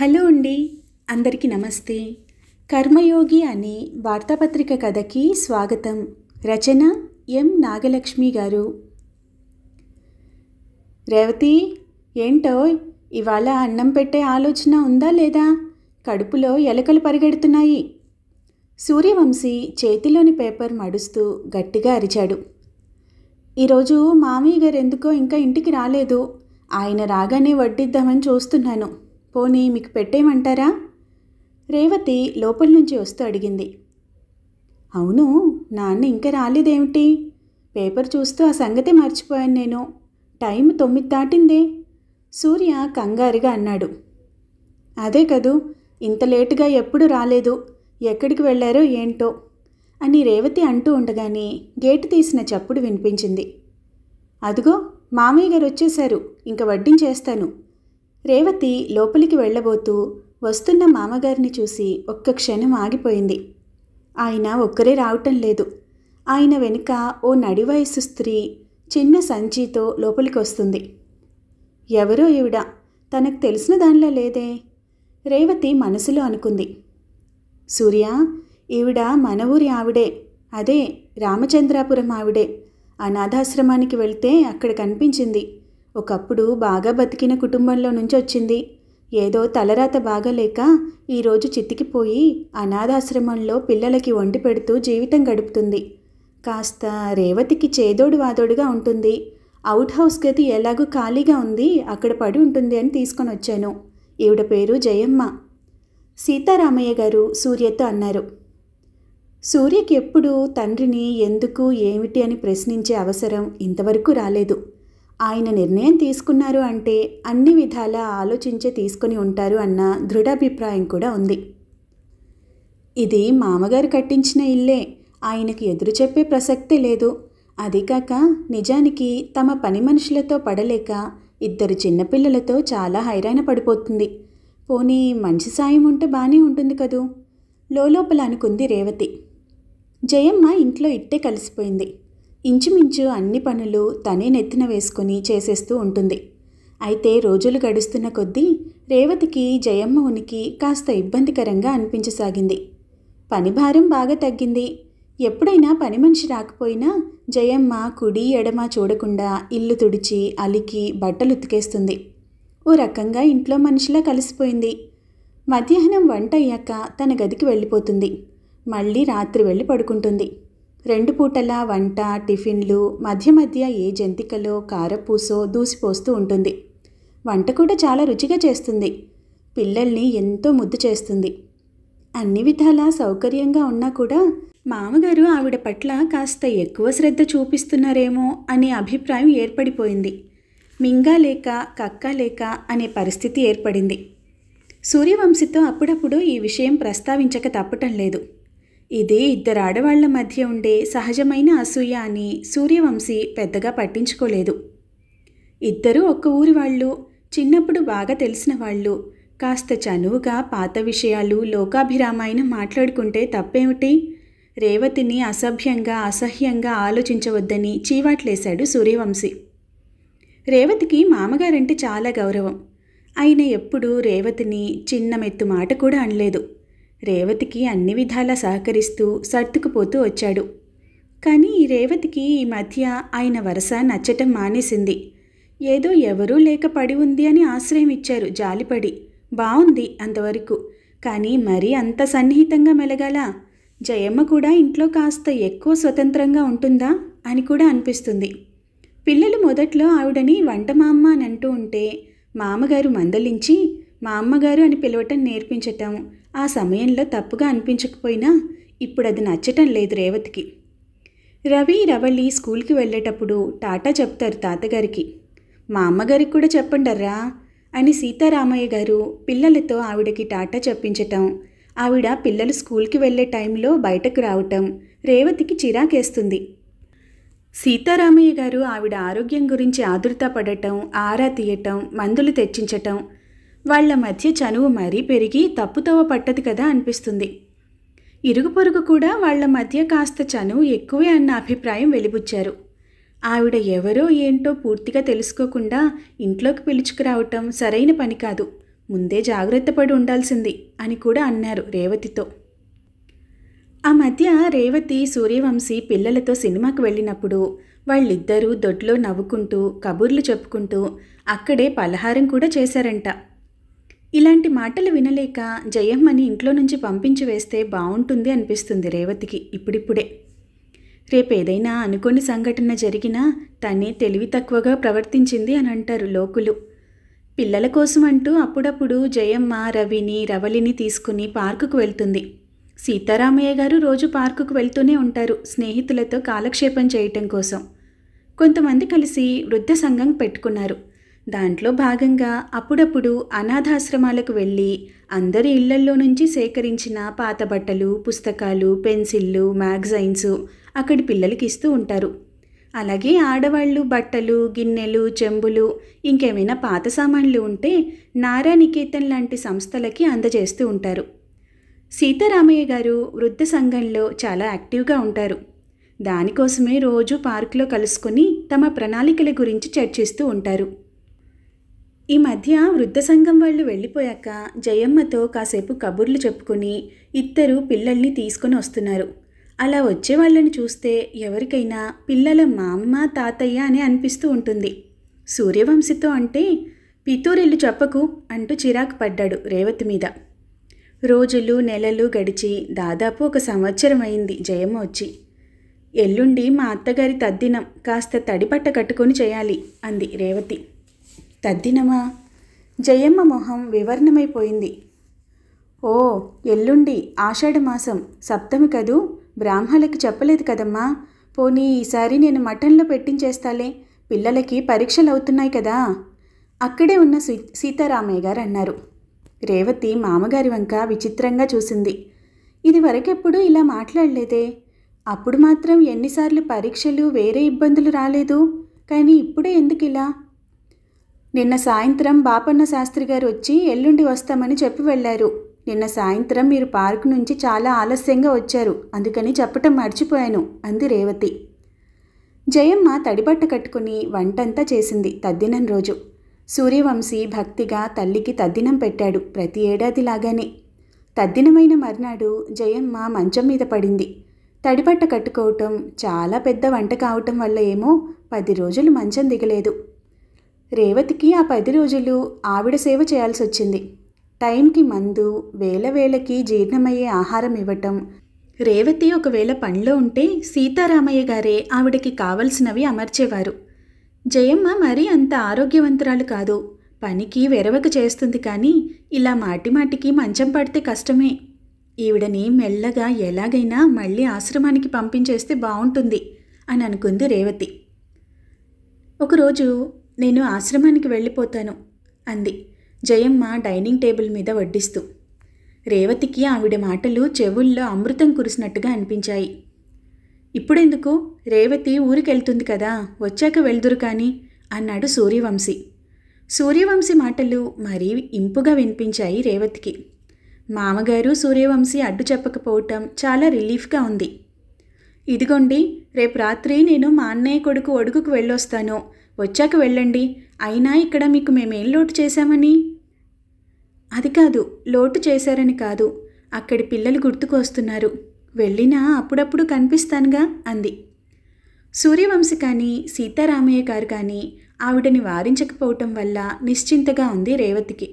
hello అండి అందరికీ నమస్తే కర్మయోగి అనే వార్తాపత్రిక కథకి స్వాగతం రచన ఎం నాగలక్ష్మి గారు రేవతి ఏంటో ఇవాళ అన్నం పెట్టే ఆలోచన ఉందా లేదా కడుపులో ఎలకలు పరిగెడుతున్నాయి సూర్యవంశీ చేతిలోని పేపర్ మడుస్తూ గట్టిగా అరిచాడు ఈరోజు మామయ్య గారు ఎందుకో ఇంకా ఇంటికి రాలేదు ఆయన రాగానే వడ్డిద్దామని చూస్తున్నాను పోనీ మీకు పెట్టేయమంటారా రేవతి లోపల నుంచి వస్తూ అడిగింది అవును నాన్న ఇంకా రాలేదేమిటి పేపర్ చూస్తూ ఆ సంగతి మర్చిపోయాను నేను టైం తొమ్మిది దాటిందే సూర్య కంగారుగా అన్నాడు అదే కదూ ఇంత లేటుగా ఎప్పుడు రాలేదు ఎక్కడికి వెళ్ళారో ఏంటో అని రేవతి అంటూ ఉండగానే గేటు తీసిన చప్పుడు వినిపించింది అదిగో మామయ్య గారు వచ్చేశారు ఇంక వడ్డించేస్తాను రేవతి లోపలికి వెళ్ళబోతూ వస్తున్న మామగారిని చూసి ఒక్క క్షణం ఆగిపోయింది ఆయన ఒక్కరే రావటం లేదు ఆయన వెనుక ఓ నడి వయసు స్త్రీ చిన్న సంచితో లోపలికి వస్తుంది ఎవరో ఈవిడ తనకు తెలిసిన దానిలో లేదే రేవతి మనసులో అనుకుంది సూర్య ఈవిడ మన ఊరి ఆవిడే అదే రామచంద్రాపురం ఆవిడే అనాథాశ్రమానికి వెళ్తే అక్కడ కనిపించింది ఒకప్పుడు బాగా బతికిన కుటుంబంలో నుంచి వచ్చింది ఏదో తలరాత బాగలేక ఈరోజు చిత్తికిపోయి అనాథాశ్రమంలో పిల్లలకి వండి పెడుతూ జీవితం గడుపుతుంది కాస్త రేవతికి చేదోడు వాదోడుగా ఉంటుంది అవుట్ హౌస్ గది ఎలాగో ఖాళీగా ఉంది అక్కడ పడి ఉంటుంది అని తీసుకొని వచ్చాను ఈవిడ పేరు జయమ్మ సీతారామయ్య గారు సూర్యతో అన్నారు సూర్యకి ఎప్పుడు తండ్రిని ఎందుకు ఏమిటి అని ప్రశ్నించే అవసరం ఇంతవరకు రాలేదు ఆయన నిర్ణయం తీసుకున్నారు అంటే అన్ని విధాలా ఆలోచించే తీసుకుని ఉంటారు అన్న దృఢాభిప్రాయం కూడా ఉంది ఇది మామగారు కట్టించిన ఇల్లే ఆయనకి ఎదురు చెప్పే ప్రసక్తే లేదు అది కాక నిజానికి తమ పని మనుషులతో పడలేక ఇద్దరు చిన్నపిల్లలతో చాలా హైరాణ పడిపోతుంది పోనీ మంచి సాయం ఉంటే బాగానే ఉంటుంది కదూ లోపల అనుకుంది రేవతి జయమ్మ ఇంట్లో ఇట్టే కలిసిపోయింది ఇంచుమించు అన్ని పనులు తనే నెత్తిన వేసుకుని చేసేస్తూ ఉంటుంది అయితే రోజులు గడుస్తున్న కొద్దీ రేవతికి జయమ్మ ఉనికి కాస్త ఇబ్బందికరంగా అనిపించసాగింది పని భారం బాగా తగ్గింది ఎప్పుడైనా పని మనిషి రాకపోయినా జయమ్మ కుడి ఎడమ చూడకుండా ఇల్లు తుడిచి అలికి బట్టలు ఉతికేస్తుంది ఓ రకంగా ఇంట్లో మనిషిలా కలిసిపోయింది మధ్యాహ్నం వంట అయ్యాక తన గదికి వెళ్ళిపోతుంది మళ్ళీ రాత్రి వెళ్ళి పడుకుంటుంది రెండు పూటల వంట టిఫిన్లు మధ్య మధ్య ఏ జంతికలో కారపూసో దూసిపోస్తూ ఉంటుంది వంట కూడా చాలా రుచిగా చేస్తుంది పిల్లల్ని ఎంతో ముద్దు చేస్తుంది అన్ని విధాలా సౌకర్యంగా ఉన్నా కూడా మామగారు ఆవిడ పట్ల కాస్త ఎక్కువ శ్రద్ధ చూపిస్తున్నారేమో అనే అభిప్రాయం ఏర్పడిపోయింది మింగా లేక కక్క లేక అనే పరిస్థితి ఏర్పడింది సూర్యవంశితో అప్పుడప్పుడు ఈ విషయం ప్రస్తావించక తప్పటం లేదు ఇదే ఇద్దరు ఆడవాళ్ల మధ్య ఉండే సహజమైన అసూయ అని సూర్యవంశీ పెద్దగా పట్టించుకోలేదు ఇద్దరూ ఒక్క ఊరి వాళ్ళు చిన్నప్పుడు బాగా తెలిసిన వాళ్ళు కాస్త చనువుగా పాత విషయాలు లోకాభిరామాయణం మాట్లాడుకుంటే తప్పేమిటి రేవతిని అసభ్యంగా అసహ్యంగా ఆలోచించవద్దని చీవాట్లేశాడు సూర్యవంశీ రేవతికి మామగారంటే చాలా గౌరవం ఆయన ఎప్పుడూ రేవతిని చిన్న మెత్తు మాట కూడా అనలేదు రేవతికి అన్ని విధాలా సహకరిస్తూ సర్దుకుపోతూ వచ్చాడు కానీ రేవతికి ఈ మధ్య ఆయన వరస నచ్చటం మానేసింది ఏదో ఎవరూ లేక పడి ఉంది అని ఆశ్రయం ఇచ్చారు జాలిపడి బాగుంది అంతవరకు కానీ మరీ అంత సన్నిహితంగా మెలగాల జయమ్మ కూడా ఇంట్లో కాస్త ఎక్కువ స్వతంత్రంగా ఉంటుందా అని కూడా అనిపిస్తుంది పిల్లలు మొదట్లో ఆవిడని వంట మా అమ్మ అని అంటూ ఉంటే మామగారు మందలించి మా అమ్మగారు అని పిలవటం నేర్పించటం ఆ సమయంలో తప్పుగా అనిపించకపోయినా ఇప్పుడు అది నచ్చటం లేదు రేవతికి రవి రవళి స్కూల్కి వెళ్ళేటప్పుడు టాటా చెప్తారు తాతగారికి మా అమ్మగారికి కూడా చెప్పండర్రా అని సీతారామయ్య గారు పిల్లలతో ఆవిడకి టాటా చెప్పించటం ఆవిడ పిల్లలు స్కూల్కి వెళ్ళే టైంలో బయటకు రావటం రేవతికి చిరాకేస్తుంది సీతారామయ్య గారు ఆవిడ ఆరోగ్యం గురించి ఆదురత పడటం ఆరా తీయటం మందులు తెచ్చించటం వాళ్ల మధ్య చనువు మరీ పెరిగి తప్పుతవ పట్టదు కదా అనిపిస్తుంది ఇరుగు పొరుగు కూడా వాళ్ల మధ్య కాస్త చనువు ఎక్కువే అన్న అభిప్రాయం వెలిబుచ్చారు ఆవిడ ఎవరో ఏంటో పూర్తిగా తెలుసుకోకుండా ఇంట్లోకి పిలుచుకురావటం సరైన పని కాదు ముందే జాగ్రత్త పడి ఉండాల్సింది అని కూడా అన్నారు రేవతితో ఆ మధ్య రేవతి సూర్యవంశీ పిల్లలతో సినిమాకు వెళ్ళినప్పుడు వాళ్ళిద్దరూ దొడ్లో నవ్వుకుంటూ కబుర్లు చెప్పుకుంటూ అక్కడే పలహారం కూడా చేశారంట ఇలాంటి మాటలు వినలేక జయమ్మని ఇంట్లో నుంచి పంపించి వేస్తే బాగుంటుంది అనిపిస్తుంది రేవతికి ఇప్పుడిప్పుడే రేపేదైనా అనుకోని సంఘటన జరిగినా తనే తెలివి తక్కువగా ప్రవర్తించింది అని అంటారు లోకులు పిల్లల కోసం అంటూ అప్పుడప్పుడు జయమ్మ రవిని రవలిని తీసుకుని పార్కుకు వెళ్తుంది సీతారామయ్య గారు రోజు పార్కుకు వెళ్తూనే ఉంటారు స్నేహితులతో కాలక్షేపం చేయటం కోసం కొంతమంది కలిసి వృద్ధ సంఘం పెట్టుకున్నారు దాంట్లో భాగంగా అప్పుడప్పుడు అనాథాశ్రమాలకు వెళ్ళి అందరి ఇళ్లల్లో నుంచి సేకరించిన పాత బట్టలు పుస్తకాలు పెన్సిళ్ళు మ్యాగజైన్స్ అక్కడి పిల్లలకి ఇస్తూ ఉంటారు అలాగే ఆడవాళ్ళు బట్టలు గిన్నెలు చెంబులు ఇంకేమైనా పాత సామాన్లు ఉంటే నారానికేతన్ లాంటి సంస్థలకి అందజేస్తూ ఉంటారు సీతారామయ్య గారు వృద్ధ సంఘంలో చాలా యాక్టివ్గా ఉంటారు దానికోసమే రోజు పార్కులో కలుసుకుని తమ ప్రణాళికల గురించి చర్చిస్తూ ఉంటారు ఈ మధ్య వృద్ధ సంఘం వాళ్ళు వెళ్ళిపోయాక జయమ్మతో కాసేపు కబుర్లు చెప్పుకుని ఇద్దరు పిల్లల్ని తీసుకొని వస్తున్నారు అలా వచ్చే వాళ్ళని చూస్తే ఎవరికైనా పిల్లల మా అమ్మ తాతయ్య అని అనిపిస్తూ ఉంటుంది సూర్యవంశితో అంటే పితూరిల్లు చెప్పకు అంటూ చిరాకు పడ్డాడు రేవతి మీద రోజులు నెలలు గడిచి దాదాపు ఒక సంవత్సరం అయింది జయమ్మ వచ్చి ఎల్లుండి మా అత్తగారి తద్దినం కాస్త తడిపట్ట కట్టుకొని చేయాలి అంది రేవతి తద్దినమా జయమ్మ మొహం వివర్ణమైపోయింది ఓ ఎల్లుండి ఆషాఢమాసం సప్తమి కదూ బ్రాహ్మలకి చెప్పలేదు కదమ్మా పోనీ ఈసారి నేను మటన్లో పెట్టించేస్తాలే పిల్లలకి పరీక్షలు అవుతున్నాయి కదా అక్కడే ఉన్న సీ సీతారామయ్య గారు అన్నారు రేవతి మామగారి వంక విచిత్రంగా చూసింది ఇది వరకెప్పుడు ఇలా మాట్లాడలేదే అప్పుడు మాత్రం ఎన్నిసార్లు పరీక్షలు వేరే ఇబ్బందులు రాలేదు కానీ ఇప్పుడే ఎందుకు ఇలా నిన్న సాయంత్రం బాపన్న శాస్త్రి గారు వచ్చి ఎల్లుండి వస్తామని చెప్పి వెళ్ళారు నిన్న సాయంత్రం మీరు పార్క్ నుంచి చాలా ఆలస్యంగా వచ్చారు అందుకని చెప్పటం మర్చిపోయాను అంది రేవతి జయమ్మ తడిబట్ట కట్టుకుని వంటంతా చేసింది తద్దినం రోజు సూర్యవంశీ భక్తిగా తల్లికి తద్దినం పెట్టాడు ప్రతి ఏడాదిలాగానే తద్దినమైన మర్నాడు జయమ్మ మంచం మీద పడింది తడిబట్ట కట్టుకోవటం చాలా పెద్ద వంట కావటం వల్ల ఏమో పది రోజులు మంచం దిగలేదు రేవతికి ఆ పది రోజులు ఆవిడ సేవ చేయాల్సి వచ్చింది టైంకి మందు వేల వేళకి జీర్ణమయ్యే ఆహారం ఇవ్వటం రేవతి ఒకవేళ పనిలో ఉంటే సీతారామయ్య గారే ఆవిడకి కావలసినవి అమర్చేవారు జయమ్మ మరీ అంత ఆరోగ్యవంతురాలు కాదు పనికి వెరవక చేస్తుంది కానీ ఇలా మాటిమాటికి మంచం పడితే కష్టమే ఈవిడని మెల్లగా ఎలాగైనా మళ్ళీ ఆశ్రమానికి పంపించేస్తే బాగుంటుంది అని అనుకుంది రేవతి ఒకరోజు నేను ఆశ్రమానికి వెళ్ళిపోతాను అంది జయమ్మ డైనింగ్ టేబుల్ మీద వడ్డిస్తూ రేవతికి ఆవిడ మాటలు చెవుల్లో అమృతం కురిసినట్టుగా అనిపించాయి ఇప్పుడెందుకు రేవతి ఊరికెళ్తుంది కదా వచ్చాక వెళ్దురు కానీ అన్నాడు సూర్యవంశి సూర్యవంశి మాటలు మరీ ఇంపుగా వినిపించాయి రేవతికి మామగారు సూర్యవంశి అడ్డు చెప్పకపోవటం చాలా రిలీఫ్గా ఉంది ఇదిగోండి రేపు రాత్రి నేను మా అన్నయ్య కొడుకు ఒడుగుకు వెళ్ళొస్తాను వచ్చాక వెళ్ళండి అయినా ఇక్కడ మీకు మేమేం లోటు చేశామని అది కాదు లోటు చేశారని కాదు అక్కడి పిల్లలు గుర్తుకొస్తున్నారు వెళ్ళినా అప్పుడప్పుడు కనిపిస్తానుగా అంది సూర్యవంశి కానీ సీతారామయ్య గారు కానీ ఆవిడని వారించకపోవటం వల్ల నిశ్చింతగా ఉంది రేవతికి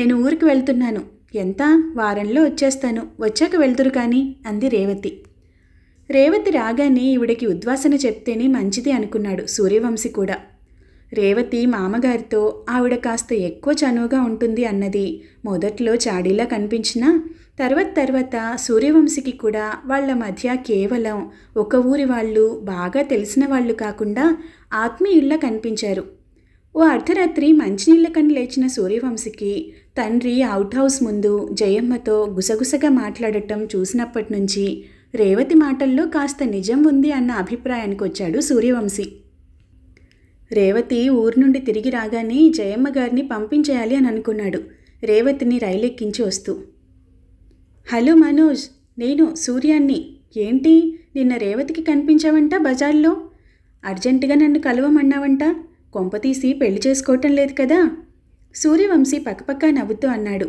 నేను ఊరికి వెళ్తున్నాను ఎంత వారంలో వచ్చేస్తాను వచ్చాక వెళ్తురు కానీ అంది రేవతి రేవతి రాగానే ఈవిడకి ఉద్వాసన చెప్తేనే మంచిది అనుకున్నాడు సూర్యవంశి కూడా రేవతి మామగారితో ఆవిడ కాస్త ఎక్కువ చనువుగా ఉంటుంది అన్నది మొదట్లో చాడీలా కనిపించినా తర్వాత తర్వాత సూర్యవంశికి కూడా వాళ్ళ మధ్య కేవలం ఒక ఊరి వాళ్ళు బాగా తెలిసిన వాళ్ళు కాకుండా ఆత్మీయుల్లా కనిపించారు ఓ అర్ధరాత్రి మంచినీళ్ళ కన్ను లేచిన సూర్యవంశికి తండ్రి అవుట్ హౌస్ ముందు జయమ్మతో గుసగుసగా మాట్లాడటం చూసినప్పటి నుంచి రేవతి మాటల్లో కాస్త నిజం ఉంది అన్న అభిప్రాయానికి వచ్చాడు సూర్యవంశీ రేవతి ఊరు నుండి తిరిగి రాగానే జయమ్మ గారిని పంపించేయాలి అని అనుకున్నాడు రేవతిని రైలెక్కించి వస్తూ హలో మనోజ్ నేను సూర్యాన్ని ఏంటి నిన్న రేవతికి కనిపించావంట బజార్లో అర్జెంటుగా నన్ను కలవమన్నావంట కొంపతీసి పెళ్లి చేసుకోవటం లేదు కదా సూర్యవంశీ పక్కపక్క నవ్వుతూ అన్నాడు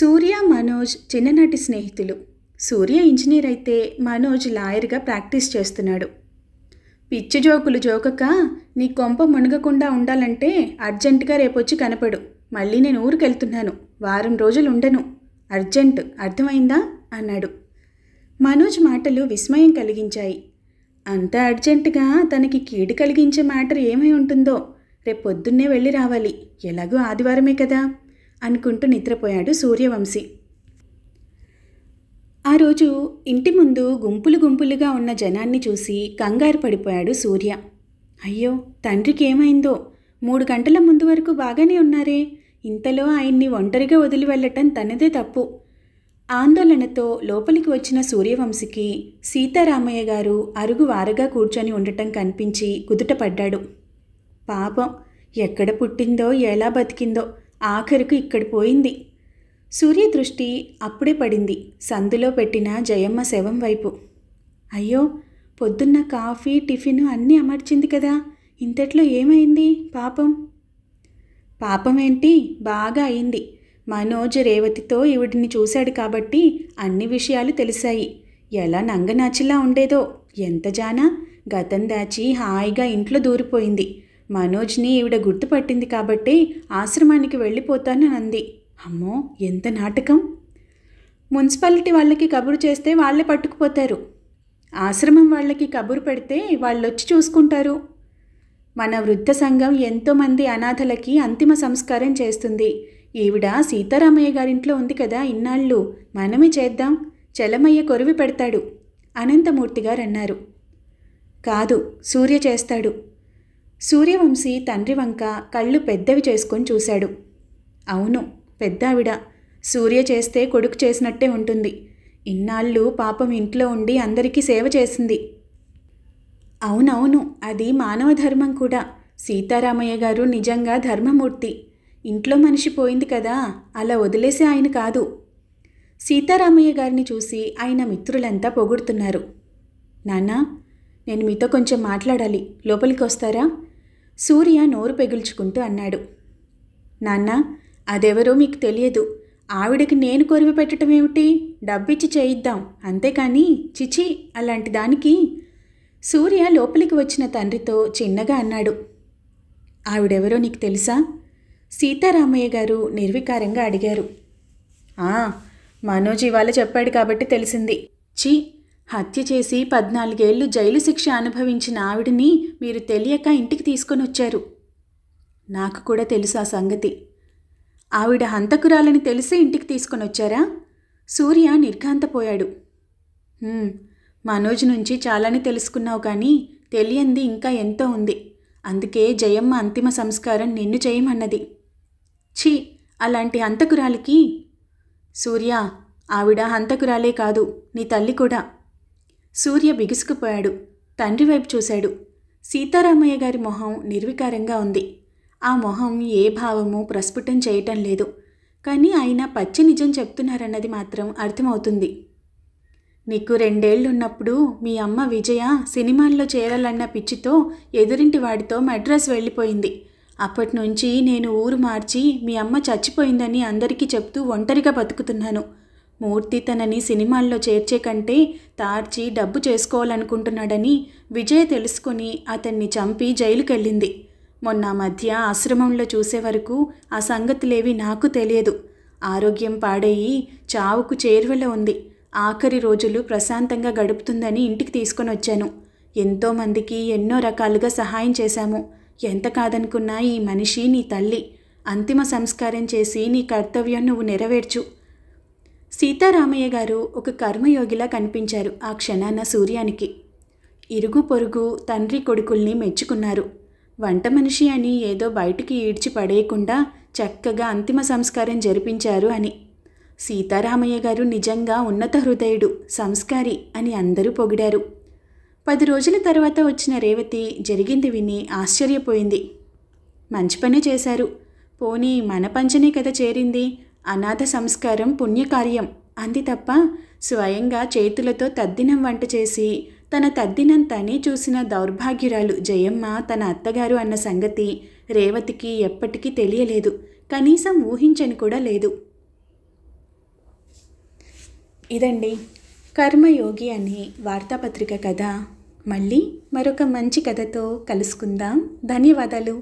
సూర్య మనోజ్ చిన్ననాటి స్నేహితులు సూర్య ఇంజనీర్ అయితే మనోజ్ లాయర్గా ప్రాక్టీస్ చేస్తున్నాడు పిచ్చి జోకులు జోకక నీ కొంప మునగకుండా ఉండాలంటే అర్జెంటుగా రేపొచ్చి కనపడు మళ్ళీ నేను ఊరికెళ్తున్నాను వారం రోజులు ఉండను అర్జెంట్ అర్థమైందా అన్నాడు మనోజ్ మాటలు విస్మయం కలిగించాయి అంత అర్జెంటుగా తనకి కీడు కలిగించే మ్యాటర్ ఏమై ఉంటుందో రేపొద్దున్నే వెళ్ళి రావాలి ఎలాగో ఆదివారమే కదా అనుకుంటూ నిద్రపోయాడు సూర్యవంశీ ఆ రోజు ఇంటి ముందు గుంపులు గుంపులుగా ఉన్న జనాన్ని చూసి కంగారు పడిపోయాడు సూర్య అయ్యో తండ్రికి ఏమైందో మూడు గంటల ముందు వరకు బాగానే ఉన్నారే ఇంతలో ఆయన్ని ఒంటరిగా వదిలి వెళ్ళటం తనదే తప్పు ఆందోళనతో లోపలికి వచ్చిన సూర్యవంశికి సీతారామయ్య గారు అరుగు వారగా కూర్చొని ఉండటం కనిపించి కుదుటపడ్డాడు పాపం ఎక్కడ పుట్టిందో ఎలా బతికిందో ఆఖరుకు ఇక్కడ పోయింది సూర్య దృష్టి అప్పుడే పడింది సందులో పెట్టిన జయమ్మ శవం వైపు అయ్యో పొద్దున్న కాఫీ టిఫిన్ అన్నీ అమర్చింది కదా ఇంతట్లో ఏమైంది పాపం పాపం ఏంటి బాగా అయింది మనోజ్ రేవతితో ఈవిడిని చూశాడు కాబట్టి అన్ని విషయాలు తెలిసాయి ఎలా నంగనాచిలా ఉండేదో ఎంత జానా గతం దాచి హాయిగా ఇంట్లో దూరిపోయింది మనోజ్ని ఈవిడ గుర్తుపట్టింది కాబట్టి ఆశ్రమానికి వెళ్ళిపోతానని అంది అమ్మో ఎంత నాటకం మున్సిపాలిటీ వాళ్ళకి కబురు చేస్తే వాళ్ళే పట్టుకుపోతారు ఆశ్రమం వాళ్ళకి కబురు పెడితే వాళ్ళు వచ్చి చూసుకుంటారు మన వృద్ధ సంఘం ఎంతోమంది అనాథలకి అంతిమ సంస్కారం చేస్తుంది ఈవిడ సీతారామయ్య గారింట్లో ఉంది కదా ఇన్నాళ్ళు మనమే చేద్దాం చలమయ్య కొరివి పెడతాడు అనంతమూర్తి గారు అన్నారు కాదు సూర్య చేస్తాడు సూర్యవంశీ తండ్రి వంక కళ్ళు పెద్దవి చేసుకొని చూశాడు అవును పెద్దావిడ సూర్య చేస్తే కొడుకు చేసినట్టే ఉంటుంది ఇన్నాళ్ళు పాపం ఇంట్లో ఉండి అందరికీ సేవ చేసింది అవునవును అది మానవ ధర్మం కూడా సీతారామయ్య గారు నిజంగా ధర్మమూర్తి ఇంట్లో మనిషి పోయింది కదా అలా వదిలేసి ఆయన కాదు సీతారామయ్య గారిని చూసి ఆయన మిత్రులంతా పొగుడుతున్నారు నాన్న నేను మీతో కొంచెం మాట్లాడాలి లోపలికి వస్తారా సూర్య నోరు పెగుల్చుకుంటూ అన్నాడు నాన్న అదెవరో మీకు తెలియదు ఆవిడకి నేను కొరివి పెట్టడం ఏమిటి డబ్బిచ్చి చేయిద్దాం అంతేకాని చిచి అలాంటి దానికి సూర్య లోపలికి వచ్చిన తండ్రితో చిన్నగా అన్నాడు ఆవిడెవరో నీకు తెలుసా సీతారామయ్య గారు నిర్వికారంగా అడిగారు ఆ మనోజ్ ఇవాళ చెప్పాడు కాబట్టి తెలిసింది చి హత్య చేసి పద్నాలుగేళ్లు జైలు శిక్ష అనుభవించిన ఆవిడని మీరు తెలియక ఇంటికి తీసుకొని వచ్చారు నాకు కూడా తెలుసు ఆ సంగతి ఆవిడ హంతకురాలని తెలిసే ఇంటికి తీసుకొని వచ్చారా సూర్య నిర్ఘాంతపోయాడు మనోజ్ నుంచి చాలానే తెలుసుకున్నావు కానీ తెలియంది ఇంకా ఎంతో ఉంది అందుకే జయమ్మ అంతిమ సంస్కారం నిన్ను చేయమన్నది ఛీ అలాంటి హంతకురాలికి సూర్య ఆవిడ హంతకురాలే కాదు నీ తల్లి కూడా సూర్య బిగుసుకుపోయాడు తండ్రి వైపు చూశాడు సీతారామయ్య గారి మొహం నిర్వికారంగా ఉంది ఆ మొహం ఏ భావము ప్రస్ఫుటం చేయటం లేదు కానీ ఆయన పచ్చి నిజం చెప్తున్నారన్నది మాత్రం అర్థమవుతుంది నీకు రెండేళ్లున్నప్పుడు మీ అమ్మ విజయ సినిమాల్లో చేరాలన్న పిచ్చితో ఎదురింటి వాడితో మెడ్రస్ వెళ్ళిపోయింది అప్పటి నుంచి నేను ఊరు మార్చి మీ అమ్మ చచ్చిపోయిందని అందరికీ చెప్తూ ఒంటరిగా బతుకుతున్నాను మూర్తి తనని సినిమాల్లో చేర్చే కంటే తార్చి డబ్బు చేసుకోవాలనుకుంటున్నాడని విజయ్ తెలుసుకుని అతన్ని చంపి జైలుకెళ్ళింది మొన్న మధ్య ఆశ్రమంలో చూసే వరకు ఆ సంగతులేవి నాకు తెలియదు ఆరోగ్యం పాడయి చావుకు చేరువలో ఉంది ఆఖరి రోజులు ప్రశాంతంగా గడుపుతుందని ఇంటికి తీసుకొని వచ్చాను ఎంతోమందికి ఎన్నో రకాలుగా సహాయం చేశాము ఎంత కాదనుకున్నా ఈ మనిషి నీ తల్లి అంతిమ సంస్కారం చేసి నీ కర్తవ్యం నువ్వు నెరవేర్చు సీతారామయ్య గారు ఒక కర్మయోగిలా కనిపించారు ఆ క్షణాన సూర్యానికి ఇరుగు పొరుగు తండ్రి కొడుకుల్ని మెచ్చుకున్నారు వంట మనిషి అని ఏదో బయటికి ఈడ్చి పడేయకుండా చక్కగా అంతిమ సంస్కారం జరిపించారు అని సీతారామయ్య గారు నిజంగా ఉన్నత హృదయుడు సంస్కారి అని అందరూ పొగిడారు పది రోజుల తర్వాత వచ్చిన రేవతి జరిగింది విని ఆశ్చర్యపోయింది మంచి పనే చేశారు పోనీ మన పంచనే కథ చేరింది అనాథ సంస్కారం పుణ్యకార్యం అంది తప్ప స్వయంగా చేతులతో తద్దినం వంట చేసి తన తద్దినంతానే చూసిన దౌర్భాగ్యురాలు జయమ్మ తన అత్తగారు అన్న సంగతి రేవతికి ఎప్పటికీ తెలియలేదు కనీసం ఊహించని కూడా లేదు ఇదండి కర్మయోగి అనే వార్తాపత్రిక కథ మళ్ళీ మరొక మంచి కథతో కలుసుకుందాం ధన్యవాదాలు